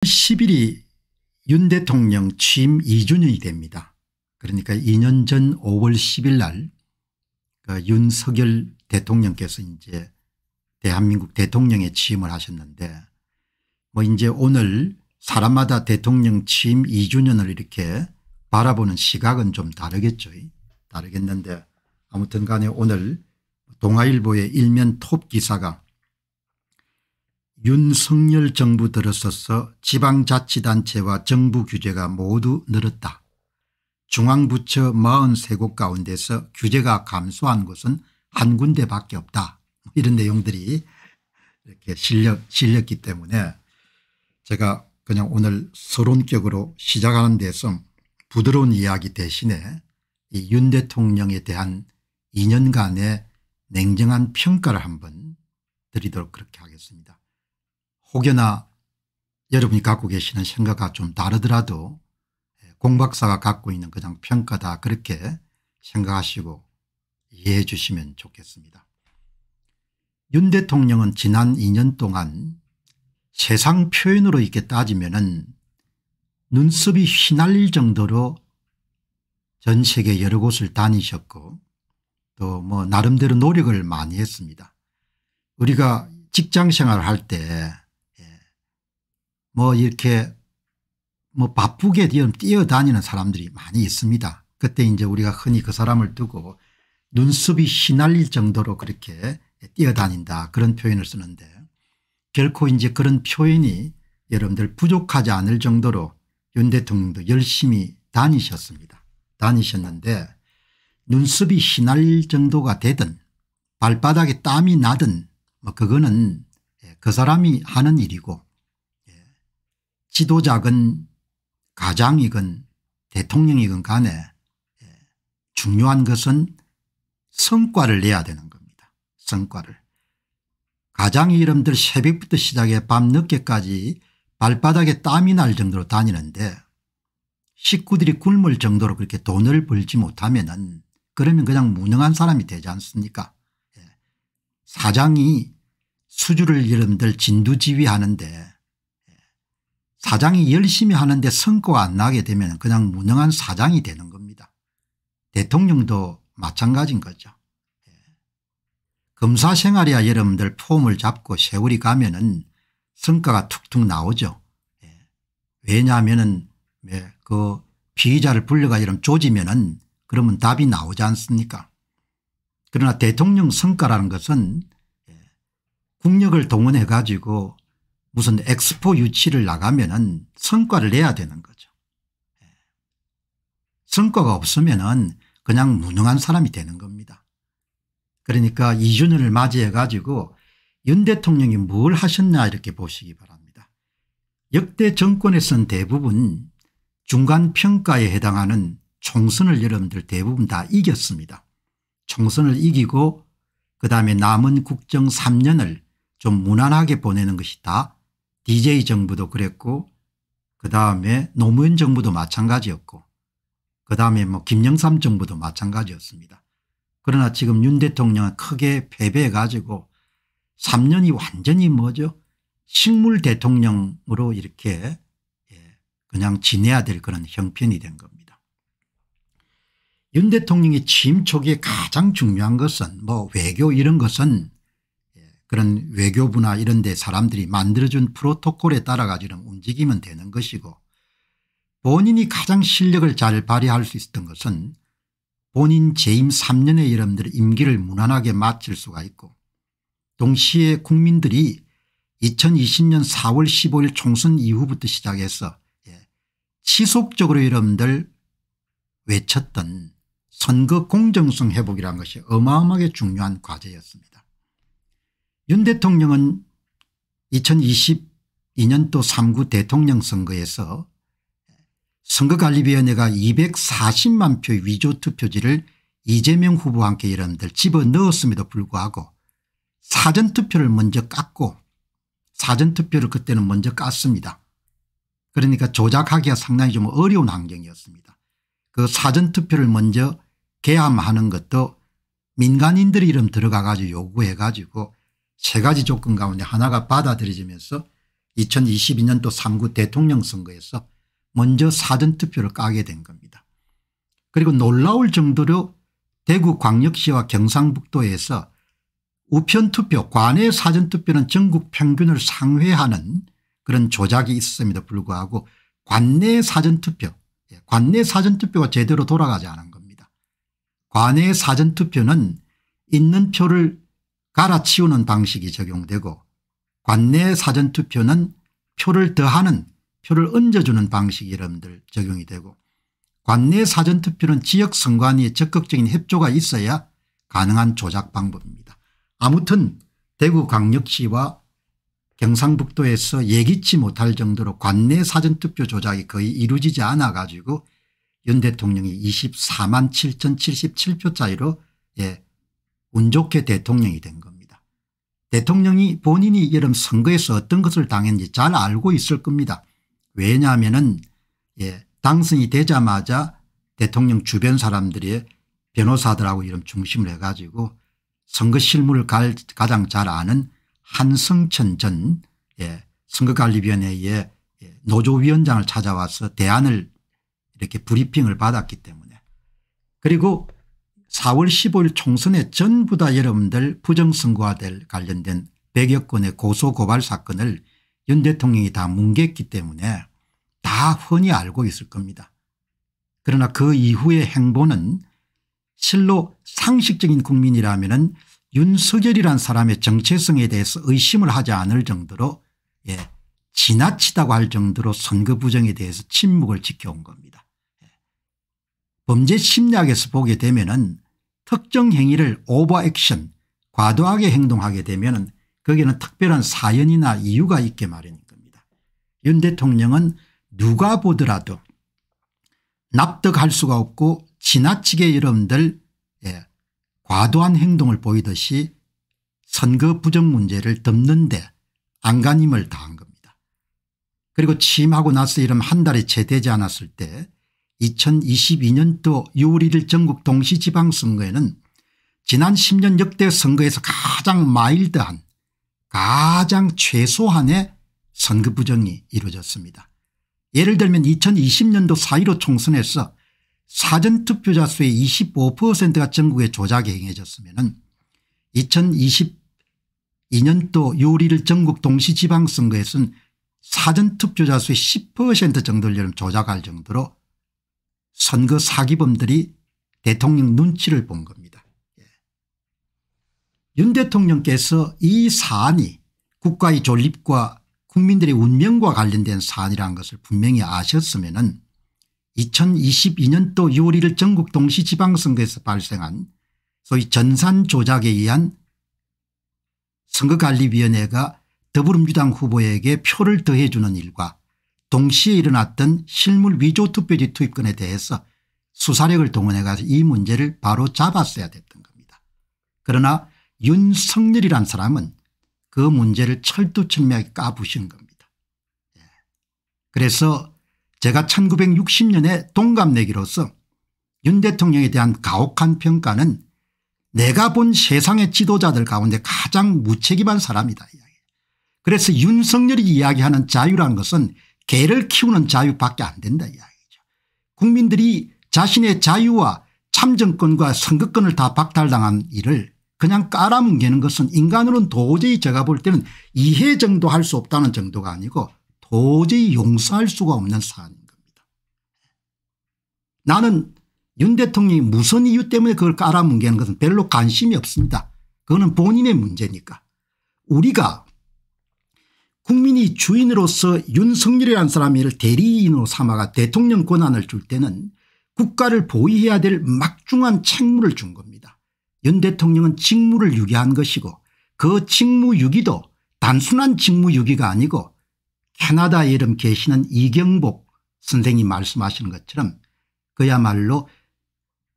10일이 윤 대통령 취임 2주년이 됩니다. 그러니까 2년 전 5월 10일 날 그 윤석열 대통령께서 이제 대한민국 대통령에 취임을 하셨는데 뭐 이제 오늘 사람마다 대통령 취임 2주년을 이렇게 바라보는 시각은 좀 다르겠죠. 다르겠는데 아무튼 간에 오늘 동아일보의 일면 톱 기사가 윤석열 정부 들어서서 지방자치단체와 정부 규제가 모두 늘었다. 중앙부처 43곳 가운데서 규제가 감소한 곳은 한 군데밖에 없다. 뭐 이런 내용들이 이렇게 실려, 실렸기 때문에 제가 그냥 오늘 서론격으로 시작하는 데서 부드러운 이야기 대신에 이윤 대통령에 대한 2년간의 냉정한 평가를 한번 드리도록 그렇게 하겠습니다. 혹여나 여러분이 갖고 계시는 생각과 좀 다르더라도 예, 공박사가 갖고 있는 그냥 평가다 그렇게 생각하시고 이해해 주시면 좋겠습니다. 윤 대통령은 지난 2년 동안 세상 표현으로 이렇게 따지면 눈썹이 휘날릴 정도로 전 세계 여러 곳을 다니셨고 또 뭐 나름대로 노력을 많이 했습니다. 우리가 직장생활을 할때 뭐 이렇게 뭐 바쁘게 뛰어다니는 사람들이 많이 있습니다. 그때 이제 우리가 흔히 그 사람을 두고 눈썹이 휘날릴 정도로 그렇게 뛰어다닌다 그런 표현을 쓰는데 결코 이제 그런 표현이 여러분들 부족하지 않을 정도로 윤 대통령도 열심히 다니셨습니다. 다니셨는데 눈썹이 휘날릴 정도가 되든 발바닥에 땀이 나든 뭐 그거는 그 사람이 하는 일이고 지도자건 가장이건 대통령이건 간에 예, 중요한 것은 성과를 내야 되는 겁니다. 성과를. 가장 이름들 새벽부터 시작해 밤늦게까지 발바닥에 땀이 날 정도로 다니는데 식구들이 굶을 정도로 그렇게 돈을 벌지 못하면 은 그러면 그냥 무능한 사람이 되지 않습니까 예. 사장이 수주를 이름들 진두지휘하는데 사장이 열심히 하는데 성과가 안 나게 되면 그냥 무능한 사장이 되는 겁니다. 대통령도 마찬가지인 거죠. 예. 검사 생활이야 여러분들 폼을 잡고 세월이 가면 은 성과가 툭툭 나오죠. 예. 왜냐하면 은그 피의자를 불려가 여러 조지면 은 그러면 답이 나오지 않습니까 그러나 대통령 성과라는 것은 예, 국력을 동원해 가지고 무슨 엑스포 유치를 나가면은 성과를 내야 되는 거죠. 예. 성과가 없으면은 그냥 무능한 사람이 되는 겁니다. 그러니까 이준을 맞이해 가지고 윤 대통령이 뭘 하셨나 이렇게 보시기 바랍니다. 역대 정권에선 대부분 중간 평가에 해당하는 총선을 여러분들 대부분 다 이겼습니다. 총선을 이기고 그다음에 남은 국정 3년을 좀 무난하게 보내는 것이 다 DJ 정부도 그랬고 그다음에 노무현 정부도 마찬가지였고 그다음에 뭐 김영삼 정부도 마찬가지였습니다. 그러나 지금 윤 대통령은 크게 패배해 가지고 3년이 완전히 뭐죠 식물 대통령으로 이렇게 예, 그냥 지내야 될 그런 형편이 된 겁니다. 윤 대통령이 취임 초기에 가장 중요한 것은 뭐 외교 이런 것은 그런 외교부나 이런 데 사람들이 만들어준 프로토콜에 따라 가지는 움직이면 되는 것이고 본인이 가장 실력을 잘 발휘할 수 있었던 것은 본인 재임 3년의 여러분들 임기를 무난하게 마칠 수가 있고 동시에 국민들이 2020년 4월 15일 총선 이후부터 시작해서 예, 지속적으로 여러분들 외쳤던 선거 공정성 회복이라는 것이 어마어마하게 중요한 과제였습니다. 윤 대통령은 2022년도 3구 대통령 선거에서 선거관리위원회가 240만 표 위조 투표지를 이재명 후보와 함께 여러분들 집어넣었음에도 불구하고 사전투표를 먼저 깠고 사전투표를 그때는 먼저 깠습니다. 그러니까 조작하기가 상당히 좀 어려운 환경이었습니다. 그 사전투표를 먼저 개함하는 것도 민간인들이 이름 들어가 가지고 요구해 가지고 세 가지 조건 가운데 하나가 받아들여지면서 2022년도 3구 대통령 선거에서 먼저 사전투표를 까게 된 겁니다. 그리고 놀라울 정도로 대구 광역시와 경상북도에서 우편투표 관외 사전투표는 전국 평균을 상회하는 그런 조작이 있음에도 불구하고 관내 사전투표 예, 관내 사전투표가 제대로 돌아가지 않은 겁니다. 관외 사전투표는 있는 표를 갈아치우는 방식이 적용되고 관내 사전투표는 표를 더하는 표를 얹어주는 방식이 여러분들 적용이 되고 관내 사전투표는 지역 선관위의 적극적인 협조가 있어야 가능한 조작 방법입니다. 아무튼 대구 광역시와 경상북도에서 예기치 못할 정도로 관내 사전투표 조작이 거의 이루어지지 않아 가지고 윤 대통령이 24만 7,077표 차이로 예, 운 좋게 대통령이 된 겁니다. 대통령이 본인이 여름 선거에서 어떤 것을 당했는지 잘 알고 있을 겁니다. 왜냐하면 예, 당선이 되자마자 대통령 주변 사람들의 변호사들하고 이런 중심을 해가지고 선거 실무를 가장 잘 아는 한성천 전 예, 선거관리위원회의 예, 노조위원장을 찾아와서 대안을 이렇게 브리핑을 받았기 때문에 그리고 4월 15일 총선에 전부 다 여러분들 부정선거와 될 관련된 100여 건의 고소고발 사건을 윤 대통령이 다 뭉갰기 때문에 다 흔히 알고 있을 겁니다. 그러나 그 이후의 행보는 실로 상식적인 국민이라면 윤석열이란 사람의 정체성에 대해서 의심을 하지 않을 정도로 예, 지나치다고 할 정도로 선거 부정에 대해서 침묵을 지켜온 겁니다. 범죄 심리학에서 보게 되면은 특정 행위를 오버액션 과도하게 행동하게 되면은 거기는 특별한 사연이나 이유가 있게 마련인 겁니다. 윤 대통령은 누가 보더라도 납득할 수가 없고 지나치게 여러분들 예, 과도한 행동을 보이듯이 선거 부정 문제를 덮는데 안간힘을 다한 겁니다. 그리고 취임하고 나서 이름 한 달이 채 되지 않았을 때 2022년도 6월 1일 전국 동시지방선거에는 지난 10년 역대 선거에서 가장 마일드한 가장 최소한의 선거 부정이 이루어졌습니다. 예를 들면 2020년도 4.15 총선에서 사전투표자 수의 25%가 전국에 조작에 행해졌으면 2022년도 6월 1일 전국 동시지방선거에서는 사전투표자 수의 10% 정도를 조작할 정도로 선거 사기범들이 대통령 눈치를 본 겁니다. 예. 윤 대통령께서 이 사안이 국가의 존립과 국민들의 운명과 관련된 사안이라는 것을 분명히 아셨으면 2022년도 6월 1일 전국 동시지방선거에서 발생한 소위 전산 조작에 의한 선거관리위원회가 더불어민주당 후보에게 표를 더해주는 일과 동시에 일어났던 실물 위조 투표지 투입건에 대해서 수사력을 동원해 가서 이 문제를 바로 잡았어야 됐던 겁니다. 그러나 윤석열이란 사람은 그 문제를 철두철미하게 까부신 겁니다. 예. 그래서 제가 1960년에 동갑내기로서 윤 대통령에 대한 가혹한 평가는 내가 본 세상의 지도자들 가운데 가장 무책임한 사람이다. 그래서 윤석열이 이야기하는 자유란 것은 개를 키우는 자유밖에 안 된다 이야기죠. 국민들이 자신의 자유와 참정권과 선거권을 다 박탈당한 일을 그냥 깔아뭉개는 것은 인간으로는 도저히 제가 볼 때는 이해 정도 할 수 없다는 정도가 아니고 도저히 용서할 수가 없는 사안인 겁니다. 나는 윤 대통령이 무슨 이유 때문에 그걸 깔아뭉개는 것은 별로 관심이 없습니다. 그거는 본인의 문제니까. 우리가 주인으로서 윤석열이라는 사람을 대리인으로 삼아가 대통령 권한을 줄 때는 국가를 보위해야 될 막중한 책무를 준 겁니다. 윤 대통령은 직무를 유기한 것이고 그 직무 유기도 단순한 직무 유기가 아니고 캐나다 이름 계시는 이경복 선생이 말씀하시는 것처럼 그야말로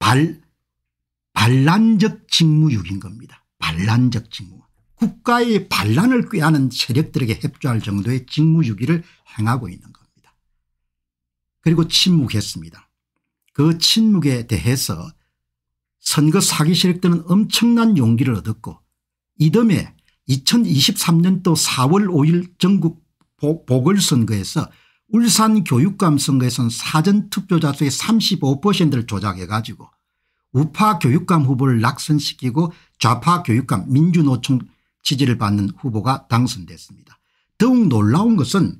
발, 반란적 직무유기인 겁니다. 반란적 직무. 국가의 반란을 꾀하는 세력들에게 협조할 정도의 직무유기를 행하고 있는 겁니다. 그리고 침묵했습니다. 그 침묵에 대해서 선거 사기 세력들은 엄청난 용기를 얻었고 이듬해 2023년도 4월 5일 전국 보궐선거에서 울산 교육감 선거에서는 사전투표자 수의 35%를 조작해 가지고 우파 교육감 후보를 낙선시키고 좌파 교육감 민주노총 지지를 받는 후보가 당선됐습니다. 더욱 놀라운 것은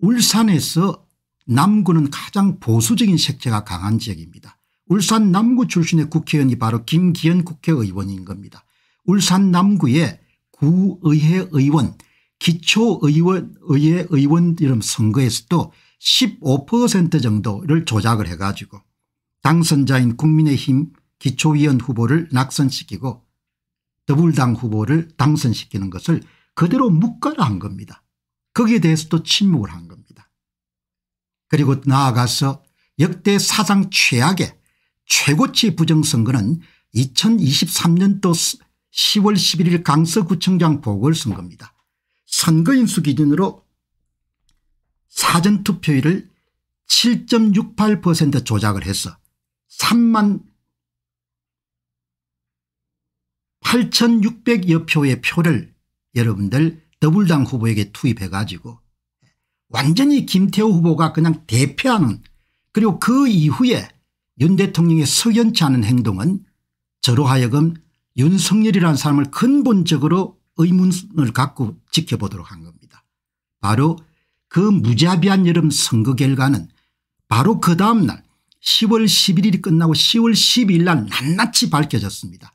울산에서 남구는 가장 보수적인 색채가 강한 지역입니다. 울산 남구 출신의 국회의원이 바로 김기현 국회의원인 겁니다. 울산 남구의 구의회 의원 기초의원의회 의원 이름 선거에서도 15% 정도를 조작을 해가지고 당선자인 국민의힘 기초위원 후보를 낙선시키고 더불당 후보를 당선시키는 것을 그대로 묵과를 한 겁니다. 거기에 대해서도 침묵을 한 겁니다. 그리고 나아가서 역대 사상 최악의 최고치 부정선거는 2023년도 10월 11일 강서구청장 보궐선거입니다. 선거인수 기준으로 사전투표율을 7.68% 조작을 해서 3만 8,600여 표의 표를 여러분들 더블당 후보에게 투입해 가지고 완전히 김태호 후보가 그냥 대패하는 그리고 그 이후에 윤 대통령의 석연치 않은 행동은 저로 하여금 윤석열이라는 사람을 근본적으로 의문을 갖고 지켜보도록 한 겁니다. 바로 그 무자비한 여름 선거 결과는 바로 그 다음날 10월 11일이 끝나고 10월 12일날 낱낱이 밝혀졌습니다.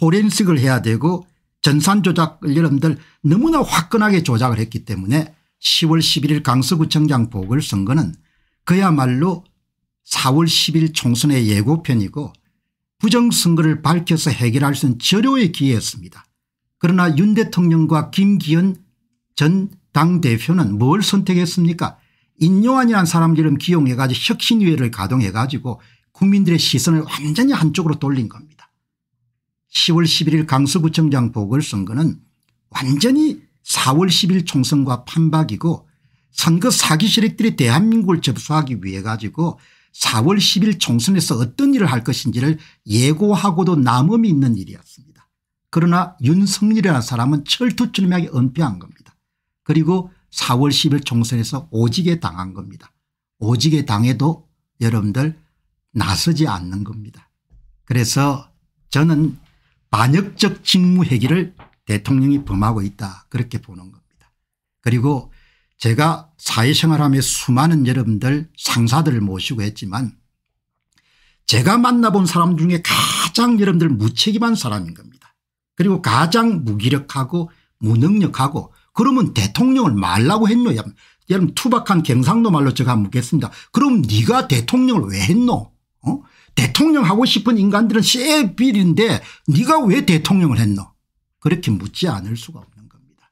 포렌식을 해야 되고 전산 조작 여러분들 너무나 화끈하게 조작을 했기 때문에 10월 11일 강서구청장 보궐선거는 그야말로 4월 10일 총선의 예고편이고 부정선거를 밝혀서 해결할 수 있는 절호의 기회였습니다. 그러나 윤 대통령과 김기현 전 당대표는 뭘 선택했습니까 인요한이라는 사람 들름 기용해 가지고 혁신위회를 가동해 가지고 국민들의 시선을 완전히 한쪽으로 돌린 겁니다. 10월 11일 강서구청장 보궐선거는 완전히 4월 10일 총선과 판박이고 선거 사기 세력들이 대한민국을 접수하기 위해 가지고 4월 10일 총선에서 어떤 일을 할 것인지를 예고하고도 남음이 있는 일이었습니다. 그러나 윤석열이라는 사람은 철두철미하게 은폐한 겁니다. 그리고 4월 10일 총선에서 오지게 당한 겁니다. 오지게 당해도 여러분들 나서지 않는 겁니다. 그래서 저는 반역적 직무 회기를 대통령이 범하고 있다 그렇게 보는 겁니다. 그리고 제가 사회생활하며 수많은 여러분들 상사들을 모시고 했지만 제가 만나본 사람 중에 가장 여러분들 무책임한 사람인 겁니다. 그리고 가장 무기력하고 무능력하고 그러면 대통령을 말라고 했노 여러분 투박한 경상도 말로 제가 묻겠습니다. 그럼 네가 대통령을 왜 했노 어? 대통령 하고 싶은 인간들은 쎄빌인데 네가 왜 대통령을 했노 그렇게 묻지 않을 수가 없는 겁니다.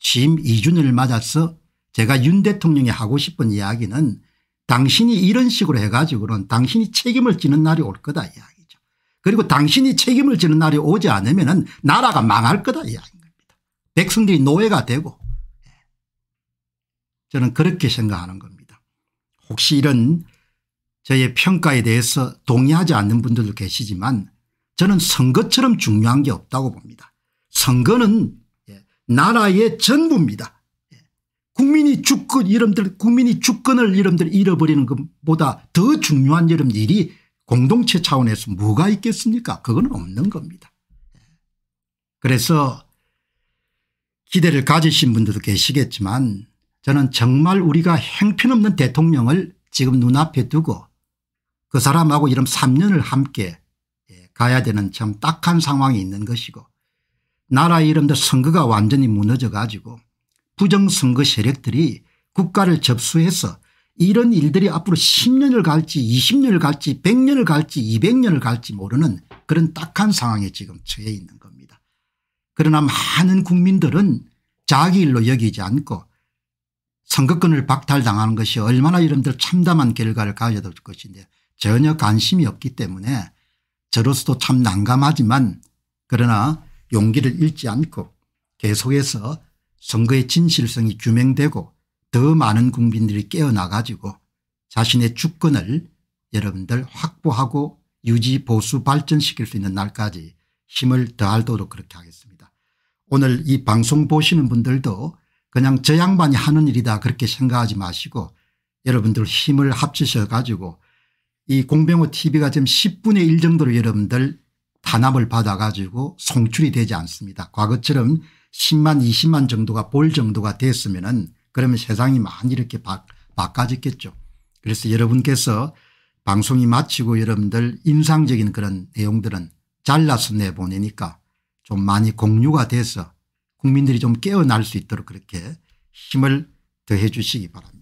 취임 2주년을 맞아서 제가 윤 대통령이 하고 싶은 이야기는 당신이 이런 식으로 해가지고는 당신이 책임을 지는 날이 올 거다 이야기죠. 그리고 당신이 책임을 지는 날이 오지 않으면 은 나라가 망할 거다 이야기입니다. 백성들이 노예가 되고 예. 저는 그렇게 생각하는 겁니다. 혹시 이런 저의 평가에 대해서 동의하지 않는 분들도 계시지만 저는 선거처럼 중요한 게 없다고 봅니다. 선거는 예, 나라의 전부입니다. 예, 국민이 주권 이름들 국민이 주권을 이름들 잃어버리는 것보다 더 중요한 이름 일이 공동체 차원에서 뭐가 있겠습니까? 그건 없는 겁니다. 예, 그래서 기대를 가지신 분들도 계시겠지만 저는 정말 우리가 행편없는 대통령을 지금 눈앞에 두고 그 사람하고 이런 3년을 함께 예, 가야 되는 참 딱한 상황이 있는 것이고 나라 이름도 선거가 완전히 무너져 가지고 부정선거 세력들이 국가를 접수해서 이런 일들이 앞으로 10년을 갈지 20년을 갈지 100년을 갈지 200년을 갈지 모르는 그런 딱한 상황에 지금 처해 있는 겁니다. 그러나 많은 국민들은 자기 일로 여기지 않고 선거권을 박탈당하는 것이 얼마나 이름들 참담한 결과를 가져다 줄 것인데 전혀 관심이 없기 때문에 저로서도 참 난감하지만 그러나 용기를 잃지 않고 계속해서 선거의 진실성이 규명되고 더 많은 국민들이 깨어나가지고 자신의 주권을 여러분들 확보하고 유지 보수 발전시킬 수 있는 날까지 힘을 더하도록 그렇게 하겠습니다. 오늘 이 방송 보시는 분들도 그냥 저 양반이 하는 일이다 그렇게 생각하지 마시고 여러분들 힘을 합치셔 가지고 이 공병호 tv가 지금 10분의 1 정도로 여러분들 단합을 받아 가지고 송출이 되지 않습니다. 과거처럼 10만 20만 정도가 볼 정도가 됐으면 은 그러면 세상이 많이 이렇게 바, 꿔졌겠죠 그래서 여러분께서 방송이 마치고 여러분들 인상적인 그런 내용들은 잘라서 내보내니까 좀 많이 공유가 돼서 국민들이 좀 깨어날 수 있도록 그렇게 힘을 더해 주시기 바랍니다.